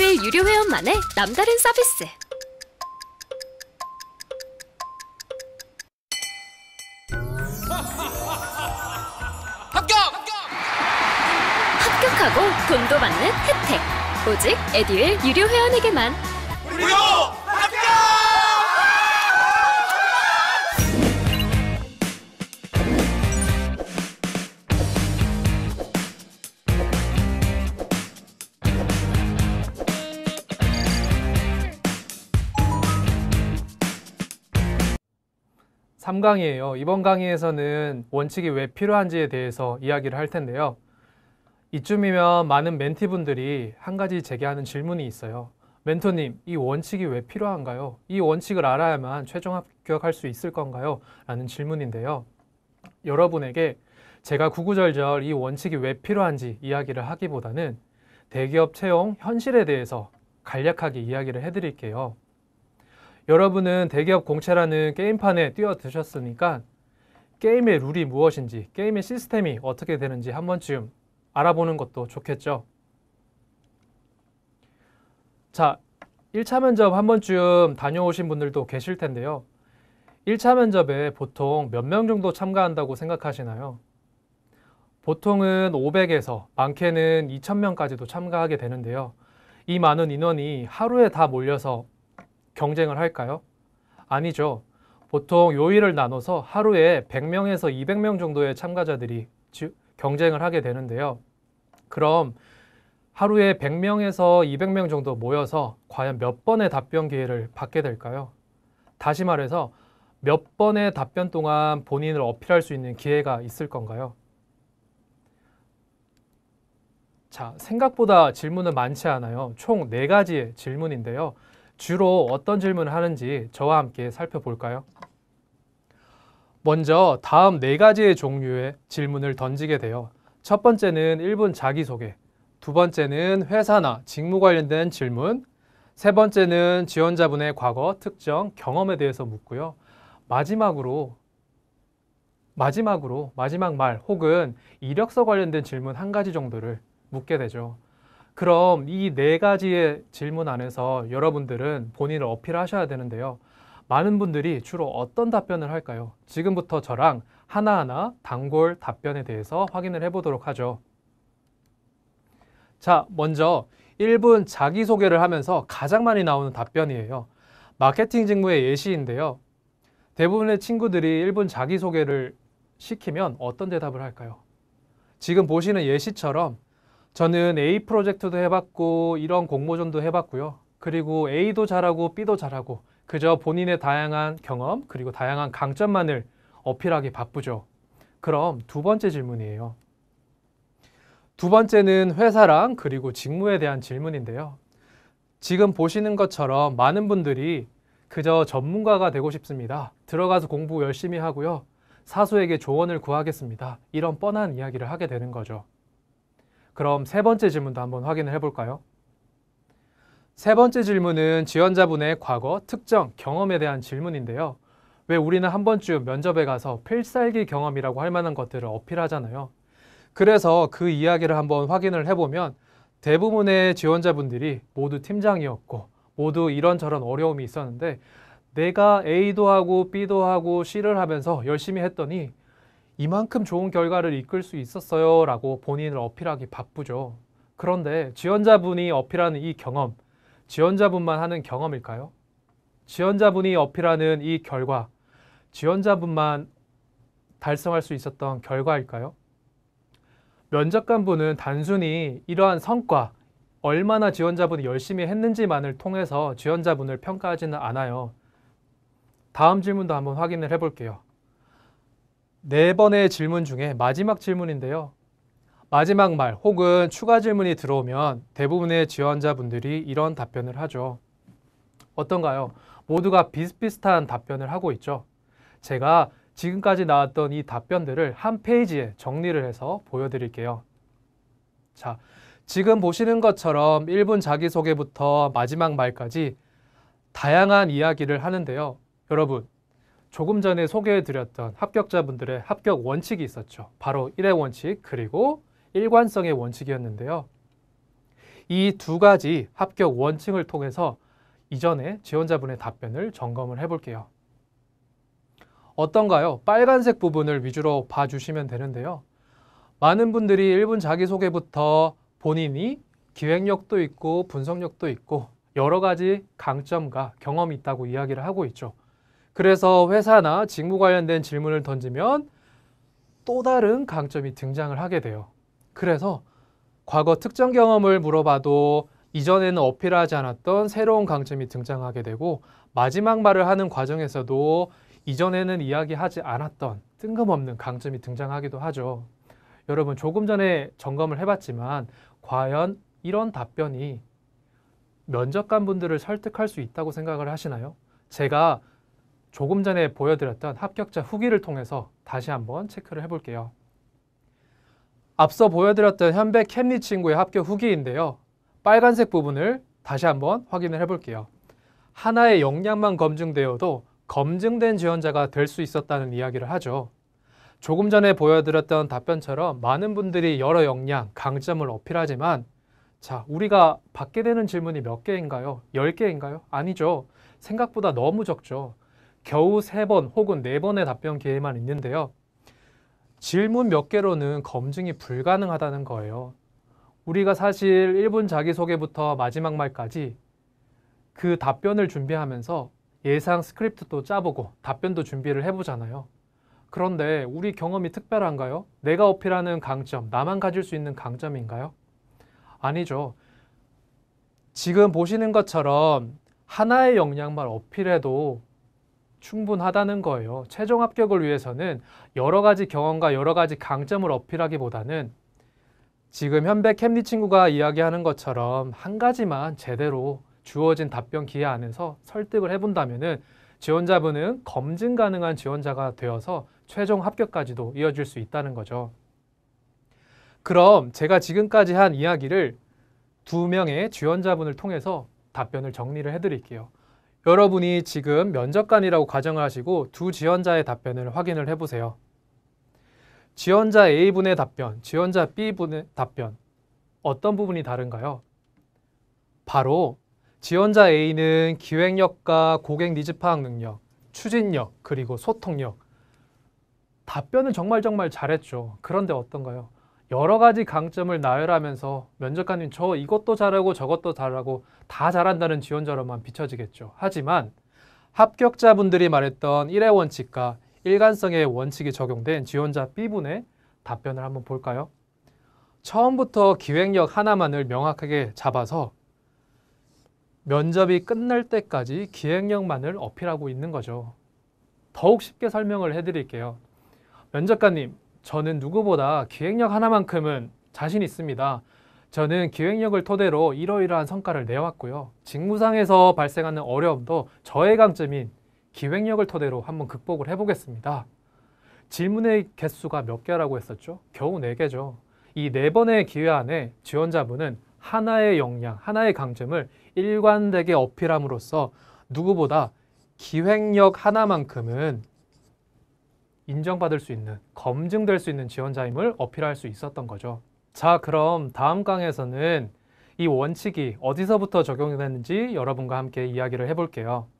이외 유료 회원만의 남다른 서비스. 합격! 합격하고 돈도 받는 혜택. 오직 에듀윌 유료 회원에게만. 3강이에요. 이번 강의에서는 원칙이 왜 필요한지에 대해서 이야기를 할 텐데요. 이쯤이면 많은 멘티분들이 한 가지 제기하는 질문이 있어요. 멘토님, 이 원칙이 왜 필요한가요? 이 원칙을 알아야만 최종 합격할 수 있을 건가요? 라는 질문인데요. 여러분에게 제가 구구절절 이 원칙이 왜 필요한지 이야기를 하기보다는 대기업 채용 현실에 대해서 간략하게 이야기를 해드릴게요. 여러분은 대기업 공채라는 게임판에 뛰어드셨으니까 게임의 룰이 무엇인지, 게임의 시스템이 어떻게 되는지 한 번쯤 알아보는 것도 좋겠죠. 자, 1차 면접 한 번쯤 다녀오신 분들도 계실 텐데요. 1차 면접에 보통 몇 명 정도 참가한다고 생각하시나요? 보통은 500에서 많게는 2,000명까지도 참가하게 되는데요. 이 많은 인원이 하루에 다 몰려서 경쟁을 할까요? 아니죠. 보통 요일을 나눠서 하루에 100명에서 200명 정도의 참가자들이 경쟁을 하게 되는데요. 그럼 하루에 100명에서 200명 정도 모여서 과연 몇 번의 답변 기회를 받게 될까요? 다시 말해서 몇 번의 답변 동안 본인을 어필할 수 있는 기회가 있을 건가요? 자, 생각보다 질문은 많지 않아요. 총 4가지의 질문인데요. 주로 어떤 질문을 하는지 저와 함께 살펴볼까요? 먼저 다음 네 가지의 종류의 질문을 던지게 되어 첫 번째는 1분 자기소개, 두 번째는 회사나 직무 관련된 질문, 세 번째는 지원자분의 과거, 특정, 경험에 대해서 묻고요. 마지막으로 마지막으로 마지막 말 혹은 이력서 관련된 질문 한 가지 정도를 묻게 되죠. 그럼 이 네 가지의 질문 안에서 여러분들은 본인을 어필하셔야 되는데요. 많은 분들이 주로 어떤 답변을 할까요? 지금부터 저랑 하나하나 단골 답변에 대해서 확인을 해보도록 하죠. 자, 먼저 1분 자기소개를 하면서 가장 많이 나오는 답변이에요. 마케팅 직무의 예시인데요. 대부분의 친구들이 1분 자기소개를 시키면 어떤 대답을 할까요? 지금 보시는 예시처럼 저는 A 프로젝트도 해봤고 이런 공모전도 해봤고요. 그리고 A도 잘하고 B도 잘하고 그저 본인의 다양한 경험 그리고 다양한 강점만을 어필하기 바쁘죠. 그럼 두 번째 질문이에요. 두 번째는 회사랑 그리고 직무에 대한 질문인데요. 지금 보시는 것처럼 많은 분들이 그저 전문가가 되고 싶습니다. 들어가서 공부 열심히 하고요. 사수에게 조언을 구하겠습니다. 이런 뻔한 이야기를 하게 되는 거죠. 그럼 세 번째 질문도 한번 확인을 해볼까요? 세 번째 질문은 지원자분의 과거, 특정, 경험에 대한 질문인데요. 왜 우리는 한 번쯤 면접에 가서 필살기 경험이라고 할 만한 것들을 어필하잖아요. 그래서 그 이야기를 한번 확인을 해보면 대부분의 지원자분들이 모두 팀장이었고 모두 이런저런 어려움이 있었는데 내가 A도 하고 B도 하고 C를 하면서 열심히 했더니 이만큼 좋은 결과를 이끌 수 있었어요 라고 본인을 어필하기 바쁘죠. 그런데 지원자분이 어필하는 이 경험, 지원자분만 하는 경험일까요? 지원자분이 어필하는 이 결과, 지원자분만 달성할 수 있었던 결과일까요? 면접관분은 단순히 이러한 성과, 얼마나 지원자분이 열심히 했는지만을 통해서 지원자분을 평가하지는 않아요. 다음 질문도 한번 확인을 해볼게요. 네 번의 질문 중에 마지막 질문인데요. 마지막 말 혹은 추가 질문이 들어오면 대부분의 지원자분들이 이런 답변을 하죠. 어떤가요? 모두가 비슷비슷한 답변을 하고 있죠. 제가 지금까지 나왔던 이 답변들을 한 페이지에 정리를 해서 보여드릴게요. 자, 지금 보시는 것처럼 1분 자기소개부터 마지막 말까지 다양한 이야기를 하는데요. 여러분, 조금 전에 소개해드렸던 합격자분들의 합격 원칙이 있었죠. 바로 1의 원칙 그리고 일관성의 원칙이었는데요. 이 두 가지 합격 원칙을 통해서 이전에 지원자분의 답변을 점검을 해볼게요. 어떤가요? 빨간색 부분을 위주로 봐주시면 되는데요. 많은 분들이 1분 자기소개부터 본인이 기획력도 있고 분석력도 있고 여러 가지 강점과 경험이 있다고 이야기를 하고 있죠. 그래서 회사나 직무 관련된 질문을 던지면 또 다른 강점이 등장을 하게 돼요. 그래서 과거 특정 경험을 물어봐도 이전에는 어필하지 않았던 새로운 강점이 등장하게 되고 마지막 말을 하는 과정에서도 이전에는 이야기하지 않았던 뜬금없는 강점이 등장하기도 하죠. 여러분 조금 전에 점검을 해봤지만 과연 이런 답변이 면접관 분들을 설득할 수 있다고 생각을 하시나요? 제가 조금 전에 보여드렸던 합격자 후기를 통해서 다시 한번 체크를 해볼게요. 앞서 보여드렸던 현백 캠리 친구의 합격 후기인데요. 빨간색 부분을 다시 한번 확인을 해볼게요. 하나의 역량만 검증되어도 검증된 지원자가 될 수 있었다는 이야기를 하죠. 조금 전에 보여드렸던 답변처럼 많은 분들이 여러 역량, 강점을 어필하지만 자, 우리가 받게 되는 질문이 몇 개인가요? 10개인가요? 아니죠. 생각보다 너무 적죠. 겨우 세 번 혹은 네번의 답변 기회만 있는데요. 질문 몇 개로는 검증이 불가능하다는 거예요. 우리가 사실 1분 자기소개부터 마지막 말까지 그 답변을 준비하면서 예상 스크립트도 짜보고 답변도 준비를 해보잖아요. 그런데 우리 경험이 특별한가요? 내가 어필하는 강점, 나만 가질 수 있는 강점인가요? 아니죠. 지금 보시는 것처럼 하나의 역량만 어필해도 충분하다는 거예요. 최종 합격을 위해서는 여러 가지 경험과 여러 가지 강점을 어필하기보다는 지금 현배 캠리 친구가 이야기하는 것처럼 한 가지만 제대로 주어진 답변 기회 안에서 설득을 해본다면은 지원자분은 검증 가능한 지원자가 되어서 최종 합격까지도 이어질 수 있다는 거죠. 그럼 제가 지금까지 한 이야기를 두 명의 지원자분을 통해서 답변을 정리를 해드릴게요. 여러분이 지금 면접관이라고 가정을 하시고 두 지원자의 답변을 확인을 해보세요. 지원자 A분의 답변, 지원자 B분의 답변 어떤 부분이 다른가요? 바로 지원자 A는 기획력과 고객 니즈 파악 능력, 추진력, 그리고 소통력 답변은 정말 정말 잘했죠. 그런데 어떤가요? 여러 가지 강점을 나열하면서 면접관님 저 이것도 잘하고 저것도 잘하고 다 잘한다는 지원자로만 비춰지겠죠. 하지만 합격자분들이 말했던 1회 원칙과 일관성의 원칙이 적용된 지원자 B분의 답변을 한번 볼까요? 처음부터 기획력 하나만을 명확하게 잡아서 면접이 끝날 때까지 기획력만을 어필하고 있는 거죠. 더욱 쉽게 설명을 해드릴게요. 면접관님, 저는 누구보다 기획력 하나만큼은 자신 있습니다. 저는 기획력을 토대로 이러이러한 성과를 내왔고요. 직무상에서 발생하는 어려움도 저의 강점인 기획력을 토대로 한번 극복을 해보겠습니다. 질문의 개수가 몇 개라고 했었죠? 겨우 4개죠. 이 4번의 기회 안에 지원자분은 하나의 역량, 하나의 강점을 일관되게 어필함으로써 누구보다 기획력 하나만큼은 인정받을 수 있는, 검증될 수 있는 지원자임을 어필할 수 있었던 거죠. 자, 그럼 다음 강에서는 이 원칙이 어디서부터 적용되는지 이 여러분과 함께 이야기를 해볼게요.